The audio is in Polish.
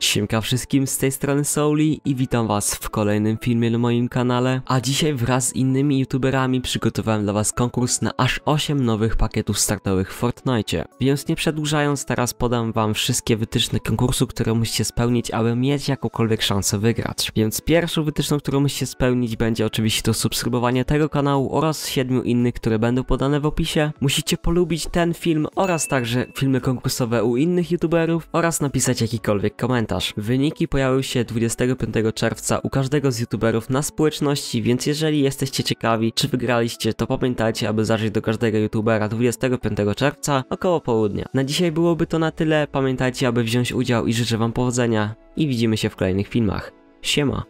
Siemka wszystkim, z tej strony Souli i witam was w kolejnym filmie na moim kanale, a dzisiaj wraz z innymi youtuberami przygotowałem dla was konkurs na aż 8 nowych pakietów startowych w Fortnite. Więc nie przedłużając, teraz podam wam wszystkie wytyczne konkursu, które musicie spełnić, aby mieć jakąkolwiek szansę wygrać. Więc pierwszą wytyczną, którą musicie spełnić będzie oczywiście to subskrybowanie tego kanału oraz siedmiu innych, które będą podane w opisie. Musicie polubić ten film oraz także filmy konkursowe u innych youtuberów oraz napisać jakikolwiek komentarz komentarz. Wyniki pojawiły się 25 czerwca u każdego z youtuberów na społeczności, więc jeżeli jesteście ciekawi, czy wygraliście, to pamiętajcie, aby zajrzeć do każdego youtubera 25 czerwca około południa. Na dzisiaj byłoby to na tyle, pamiętajcie, aby wziąć udział i życzę wam powodzenia i widzimy się w kolejnych filmach. Siema!